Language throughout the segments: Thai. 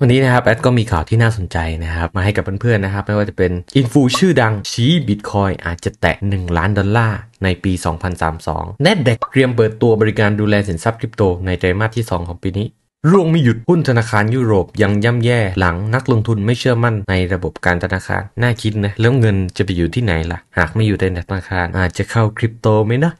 วันนี้นะครับ แอดก็มีข่าวที่น่าสนใจนะครับ มาให้กับเพื่อนๆนะครับ ไม่ว่าจะเป็นอินฟูชื่อดังชี้บิตคอยอาจจะแตะ 1 ล้านดอลลาร์ในปี 2032 n e t d e c เตรียมเปิดตัวบริการดูแลสินทรัพย์คริปโต ในไตรมาสที่ 2 ของปีนี้ ร่วงไม่หยุด หุ้นธนาคารยุโรปยังย่ำแย่หลังนักลงทุนไม่เชื่อมั่นในระบบการธนาคารน่าคิดนะแล้วเงินจะไปอยู่ที่ไหนล่ะหากไม่อยู่ในธนาคารอาจจะเข้าคริปโตไหมนะ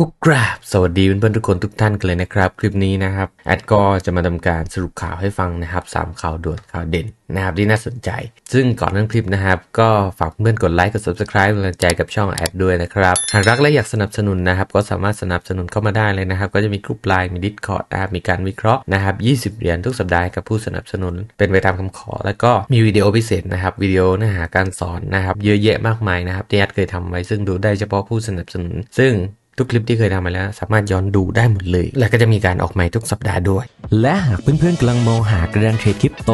กุ๊กกราบสวัสดีเพื่อนๆทุกคนทุกท่านกันเลยนะครับคลิปนี้นะครับ แอดก็จะมาทำการสรุปข่าวให้ฟังนะครับ3ข่าวด่วนข่าวเด่นนะครับที่น่าสนใจ ซึ่งก่อนเรื่องคลิปนะครับ ก็ฝากเพื่อนกดไลค์กด subscribe กำลังใจกับช่องแอดด้วยนะครับ หากรักและอยากสนับสนุนนะครับก็สามารถสนับสนุนเข้ามาได้เลยนะครับ ก็จะมีกลุ่มไลน์มีดิสคอร์ดนะครับมีการวิเคราะห์นะครับ20 เหรียญทุกสัปดาห์กับผู้สนับสนุน เป็นไปตามคำขอ แล้วก็มีวิดีโอพิเศษนะครับวิดีโอเนื้อหาการสอนนะครับ เยอะแยะมากมายนะครับที่แอดเคยทำไว้ซึ่งดูได้เฉพาะผู้สนับสนุน ซึ่งทุกคลิปที่เคยทำมาแล้ว สามารถย้อนดูได้หมดเลย และก็จะมีการออกใหม่ทุกสัปดาห์ด้วย และหากเพื่อนๆกำลังมองหากระดานเทรดคริปโต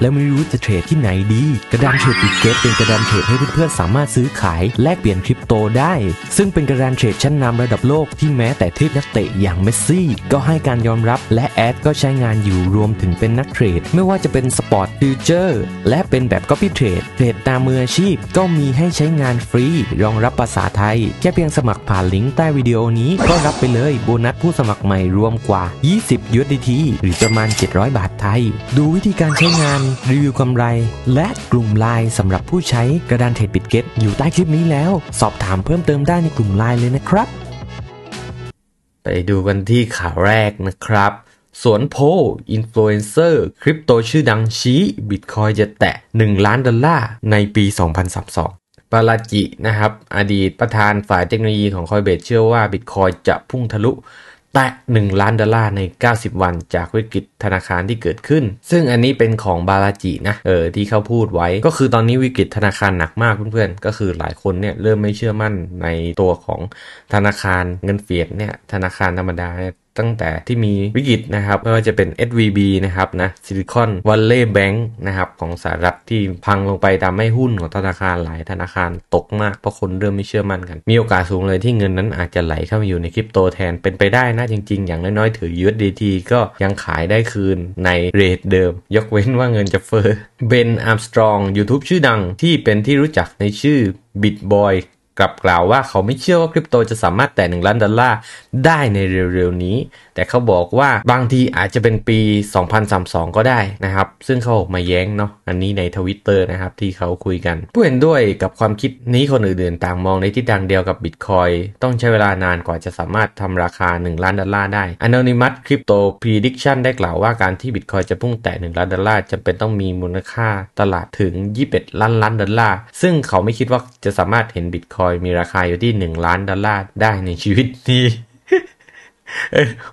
แล้วไม่รู้จะเทรดที่ไหนดี กระดานเทรดบิตเกตเป็นกระดานเทรดให้เพื่อนๆสามารถซื้อขาย แลกเปลี่ยนคริปโตได้ซึ่งเป็นกระดานเทรดชั้นนำระดับโลกที่แม้แต่เทพนักเตะอย่างเมสซี่ก็ให้การยอมรับและแอดก็ใช้งานอยู่รวมถึงเป็นนักเทรดไม่ว่าจะเป็นสปอร์ตฟิวเจอร์และเป็นแบบก๊อปปี้เทรดเทรดตามมืออาชีพ ก็มีให้ใช้งานฟรี รองรับภาษาไทยแค่เพียงสมัครผ่านลิงก์ใต้วิดีโอนี้ก็รับไปเลยโบนัสผู้สมัครใหม่รวมกว่า 20 USDT หรือประมาณ 700 บาทไทย ดูวิธีการใช้งานรีวิวกำไร และกลุ่มไลน์สำหรับผู้ใช้กระดานเทรดบิตเก็ตอยู่ใต้คลิปนี้แล้ว สอบถามเพิ่มเติมได้ในกลุ่มไลน์เลยนะครับ ไปดูกันที่ข่าวแรกนะครับ สวนโพอินฟลูเอนเซอร์คริปโตชื่อดังชี้บิตคอยจะแตะ 1 ล้านดอลลาร์ในปี 2032บาลาจินะครับอดีตประธานฝ่ายเทคโนโลยีของคอยเบตเชื่อว่าบิตคอยจะพุ่งทะลุแตะ 1 ล้านดอลลาร์ใน 90 วันจากวิกฤตธนาคารที่เกิดขึ้น ซึ่งอันนี้เป็นของบาลาจินะเออที่เขาพูดไว้ก็คือตอนนี้วิกฤตธนาคารหนักมากเพื่อนๆ ก็คือหลายคนเนี่ยเริ่มไม่เชื่อมั่นในตัวของธนาคารเงินเฟียดเนี่ยธนาคารธรรมดาตั้งแต่ที่มีวิกฤตนะครับไม่ว่าจะเป็น SVB นะครับนะซิลิคอนวอลเล่แบงค์นะครับ ของสหรัฐที่พังลงไปทำให้หุ้นของธนาคารหลายธนาคาร ตกมากเพราะคนเริ่มไม่เชื่อมั่นกัน มีโอกาสสูงเลยที่เงินนั้นอาจจะไหลเข้ามาอยู่ในคริปโตแทน เป็นไปได้นะจริงๆ อย่างน้อยๆ ถือ USDT ก็ยังขายได้คืนในเรทเดิม ยกเว้นว่าเงินจะเฟ้อเบนอาร์มสตรองยูทูบชื่อดังที่เป็นที่รู้จักในชื่อบิตบอยกลับกล่าวว่าเขาไม่เชื่อว่าคริปโตจะสามารถแตะ1ล้านดอลลาร์ได้ในเร็วๆนี้ แต่เขาบอกว่าบางทีอาจจะเป็นปี 2032 ก็ได้นะครับ ซึ่งเขาออกมาแย้งเนาะ อันนี้ในทวิตเตอร์นะครับที่เขาคุยกันผู้เห็นด้วยกับความคิดนี้คนอื่นๆต่างมองในทิศทางเดียวกับบิตคอยต้องใช้เวลานานกว่าจะสามารถทำราคา 1 ล้านดอลลาร์ได้ Anonymous Crypto Prediction ได้กล่าวว่าการที่บิตคอยจะพุ่งแตะ1ล้านดอลลาร์จำเป็นต้องมีมูลค่าตลาดถึง 21 ล้านล้านดอลลาร์ ซึ่งเขาไม่คิดว่าจะสามารถเห็นบิตคอยอยมีราคาอยู่ที่หนึ่งล้านดอลลาร์ได้ในชีวิตนี้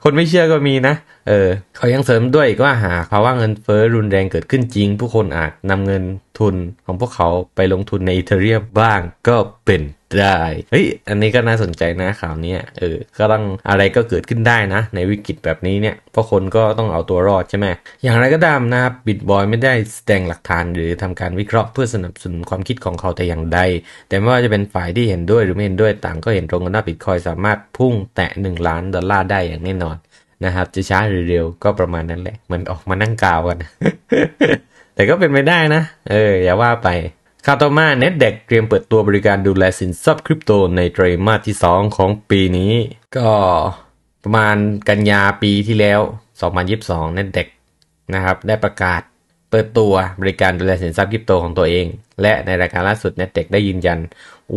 คนไม่เชื่อก็มีนะเออเขายังเสริมด้วยก็ว่าหากภาวะเงินเฟอ้อรุนแรงเกิดขึ้นจริง ผู้คนอาจนำเงินทุนของพวกเขาไปลงทุนในอีเทเรียมบ้างก็เป็นได้เฮ้ยอันนี้ก็น่าสนใจนะข่าวนี้เออก็ต้องอะไรก็เกิดขึ้นได้นะ ในวิกฤตแบบนี้เนี่ยพวกคนก็ต้องเอาตัวรอดใช่ไหมอย่างไรก็ตามนะบิตบอยไม่ได้แสดงหลักฐานหรือทำการวิเคราะห์เพื่อสนับสนุนความคิดของเขาแต่อย่างใดแต่ไม่ว่าจะเป็นฝ่ายที่เห็นด้วยหรือไม่เห็นด้วยต่างก็เห็นตรงกันว่าบิตคอยสามารถพุ่งแตะ1ล้านดอลลาร์ได้อย่างแน่นอนนะครับจะช้าหรือเร็วก็ประมาณนั้นแหละ มันออกมานั่งกล่าวกัน แต่ก็เป็นไปได้นะ เอออย่าว่าไปข่าวต่อมา n e t d e c เตรียมเปิดตัวบริการดูแลสินทรัพย์คริปโตในไตรมาสที่ 2 ของปีนี้ ก็ประมาณกันยาปีที่แล้ว 2022 n e t d e c นะครับได้ประกาศเปิดตัวบริการดูแลสินทรัพย์คริปโตของตัวเอง และในรายการล่าสุด n e t d e c ได้ยืนยัน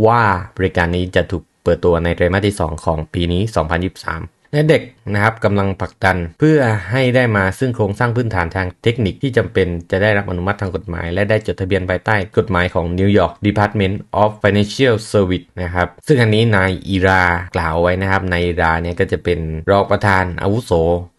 ว่าบริการนี้จะถูกเปิดตัวในไตรมาสที่ 2 ของปีนี้ 2023และเด็กนะครับกำลังผลักดันเพื่อให้ได้มาซึ่งโครงสร้างพื้นฐานทางเทคนิคที่จำเป็นจะได้รับอนุมัติทางกฎหมาย และได้จดทะเบียนภายใต้กฎหมายของนิวยอร์ก Department of Financial Service นะครับซึ่งอันนี้นายอีรากล่าวไว้นะครับนายอีราเนี่ยก็จะเป็นรองประธานอาวุโส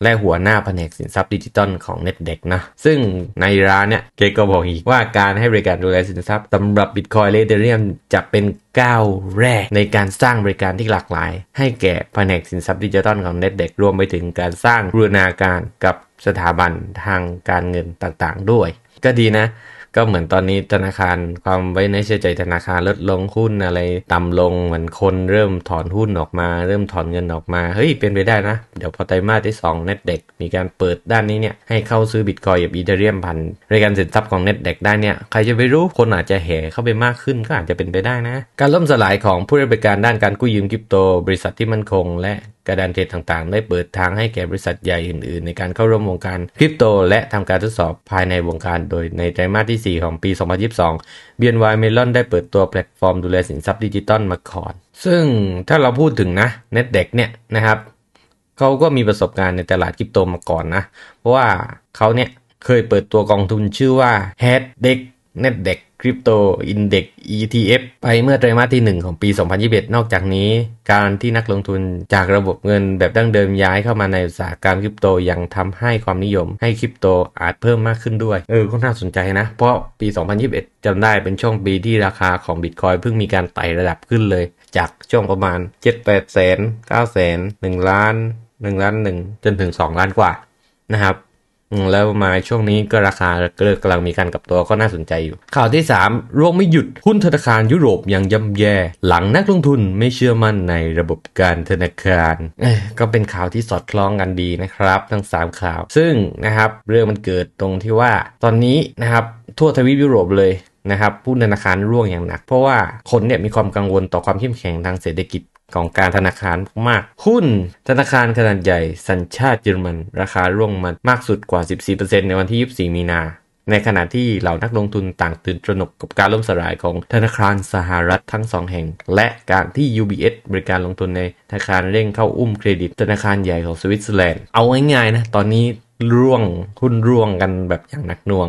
และหัวหน้าแผนกสินทรัพย์ดิจิตอลของเน็ตเด็กนะซึ่งนายอีราเนี่ยเกก็บอกอีกว่าการให้บริการดูแลสินทรัพย์สำหรับบิตคอยเลดเดเรียมจะเป็นก้าวแรกในการสร้างบริการที่หลากหลาย ให้แก่แผนกสินทรัพย์ดิจิตอลของเน็ตเด็กรวมไปถึงการสร้างรูนาการกับสถาบันทางการเงินต่างๆด้วย ก็ดีนะ ก็เหมือนตอนนี้ธนาคารความไว้ในเชื่อใจธนาคาร ลดลงหุ้นอะไรต่ำลงเหมือนคนเริ่มถอนหุ้นออกมาเริ่มถอนเงินออกมา เฮ้ยเป็นไปได้นะ เดี๋ยวพอไตรมาสที่ 2 n e t เด็กมีการเปิดด้านนี้เนี่ย ให้เข้าซื้อบิตคอยกับอีเธเรียมพันรายการสินทรัพย์ของ n e t เด็กได้เนี่ยใครจะไปรู้คนอาจจะแห่เข้าไปมากขึ้นก็อาจจะเป็นไปได้นะ การล่มสลายของผู้บริการด้านการกู้ยืมคริปโตบริษัทที่มั่นคงและการดันเทรดต่างๆ ได้เปิดทางให้แก่บริษัทใหญ่อื่นๆ ในการเข้าร่วมวงการคริปโตและทำการทดสอบภายในวงการโดยในไตรมาสที่ 4 ของปี 2022 BNY m e l ล o n ได้เปิดตัวแพลตฟอร์มดูแลสินทรัพย์ดิจิตอลมาก่อนซึ่งถ้าเราพูดถึงนะ n e t d e c กเนี่ยนะครับเขาก็มีประสบการณ์ในตลาดคริปโตมาก่อนนะ เพราะว่าเขาเนี่ยเคยเปิดตัวกองทุนชื่อว่า h e a d d e c k n e t d a q Crypto Index ETF ไปเมื่อไตรมาสที่ 1 ของปี 2021 นอกจากนี้การที่นักลงทุนจากระบบเงินแบบดั้งเดิมย้ายเข้ามาในอุตสาหกรรมคริปโต ยังทำให้ความนิยมให้คริปโตอาจเพิ่มมากขึ้นด้วยเออก็น่าสนใจนะ เพราะปี 2021 จำได้เป็นช่วงปีที่ราคาของบิตคอยเพิ่งมีการไต่ระดับขึ้นเลย จากช่วงประมาณ 7-8แสน9แสน1ล้าน1ล้าน 1 จนถึง2ล้านกว่านะครับแล้วมาช่วงนี้ก็ราคาเก็กำลังมีการกลับตัวก็น่าสนใจอยู่ข่าวที่ 3ร่วงไม่หยุดหุ้นธนาคารยุโรปยังย่ำแย่หลังนักลงทุนไม่เชื่อมั่นในระบบการธนาคาร ก็เป็นข่าวที่สอดคล้องกันดีนะครับทั้ง 3 ข่าว ซึ่งนะครับเรื่องมันเกิดตรงที่ว่า ตอนนี้นะครับทั่วทวีปยุโรปเลยนะครับผู้ธนาคารร่วงอย่างหนัก เพราะว่าคนเนี่ยมีความกังวลต่อความเข้มแข็งทางเศรษฐกิจของการธนาคารมาก หุ้นธนาคารขนาดใหญ่สัญชาติเยอรมัน ราคาร่วงมามากสุดกว่า 14%ในวันที่ 24 มีนา ในขณะที่เหล่านักลงทุนต่างตื่นตระหนกกับการล่มสลายของธนาคารสหรัฐทั้งสองแห่ง และการที่ UBS บริการลงทุนในธนาคารเร่งเข้าอุ้มเครดิตธนาคารใหญ่ของสวิตเซอร์แลนด์ เอาง่ายๆนะตอนนี้ร่วงหุ้นร่วงกันแบบอย่างหนักหน่วง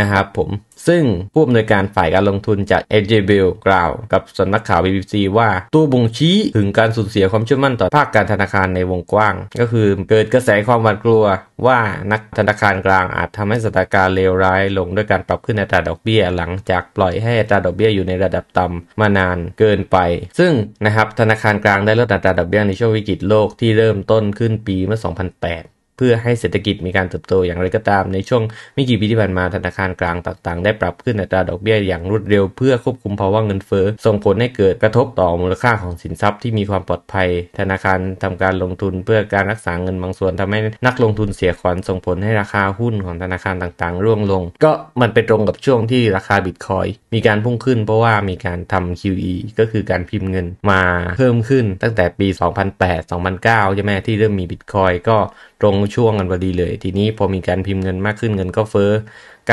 นะครับผม ซึ่งผู้อำนวยการฝ่ายการลงทุนจากเอเจเบลกล่าว กับสนักข่าว BBC ว่าตัวบ่งชี้ถึงการสูญเสียความเชื่อมั่นต่อภาคการธนาคารในวงกว้าง ก็คือเกิดกระแสความหวาดกลัวว่านักธนาคารกลางอาจทำให้สถานการณ์เลวร้ายลงด้วยการปรับขึ้นอัตราดอกเบี้ยหลังจากปล่อยให้อัตราดอกเบี้ยอยู่ในระดับต่ำมานานเกินไป ซึ่งนะครับธนาคารกลางได้ลดอัตราดอกเบี้ยในช่วงวิกฤตโลกที่เริ่มต้นขึ้นปีเมื่อ 2008เพื่อให้เศรษฐกิจมีการเติบโตอย่างไรก็ตาม ในช่วงไม่กี่ปีที่ผ่านมาธนาคารกลางต่างๆ ได้ปรับขึ้นอัตราดอกเบี้ยอย่างรวดเร็วเพื่อควบคุมภาวะเงินเฟ้อส่งผลให้เกิดกระทบต่อ มูลค่าของสินทรัพย์ ที่มีความปลอดภัย ธนาคารทำการลงทุน เพื่อการรักษาเงินบางส่วนทำให้ นักลงทุนเสียขวัญส่งผลให้ราคาหุ้นของธนาคารต่างๆ ร่วงลง ก็มันไปตรงกับช่วงที่ราคาบิตคอยมีการพุ่งขึ้นเพราะว่ามีการทำ QE ก็คือการพิมพ์เงินมาเพิ่มขึ้น ตั้งแต่ปี 2008-2009ใช่ไหมที่เริ่มมีบิตคอยก็ตรงช่วงกันพอดีเลยทีนี้พอมีการพิมพ์เงินมากขึ้นเงินก็เฟ้อ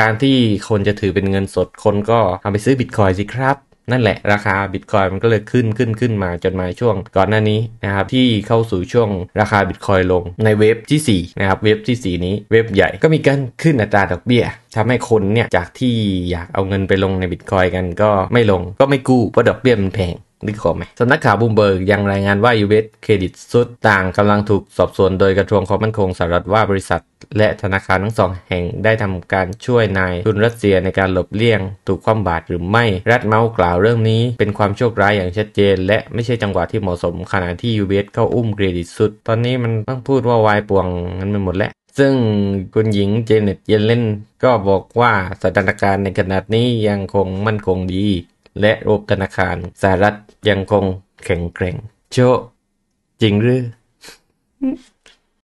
การที่คนจะถือเป็นเงินสดคนก็เอาไปซื้อบิตคอยสิครับนั่นแหละราคาบิตคอยมันก็เลยขึ้น ขึ้น ขึ้นมาจนมาช่วงก่อนหน้านี้นะครับที่เข้าสู่ช่วงราคาบิตคอยลงในเวฟที่4นะครับเวฟที่4นี้เวฟใหญ่ก็มีการขึ้นอัตราดอกเบี้ย ทำให้คนเนี่ยจากที่อยากเอาเงินไปลงในบิตคอยกันก็ไม่ลงก็ไม่กู้เพราะดอกเบี้ยมันแพงนึกออกไหมสำนักข่าวบูมเบิร์กยังรายงานว่ายูเบสเครดิตสุด ต่างกำลังถูกสอบสวนโดยกระทรวงความมั่นคงสหรัฐว่าบริษัท และธนาคารทั้งสองแห่งได้ทำการช่วยนายทุนรัสเซียในการหลบเลี่ยง ถูกคว่ำบาตรหรือไม่รัฐเมากล่าวเรื่องนี้เป็นความโชคร้ายอย่างชัดเจน และไม่ใช่จังหวะที่เหมาะสมขณะที่ยูเบสเข้าอุ้มเครดิตสุดตอนนี้มันต้องพูดว่าวายป่วงนั้นไปหมดแล้ว ซึ่งคุณหญิงเจเน็ตเยนเล่นก็บอกว่าสถานการณ์ในขณะนี้ยังคงมั่นคงดีและโรบธนาคารสหรัฐยังคงแข็งแกร่งโจจริงหรือ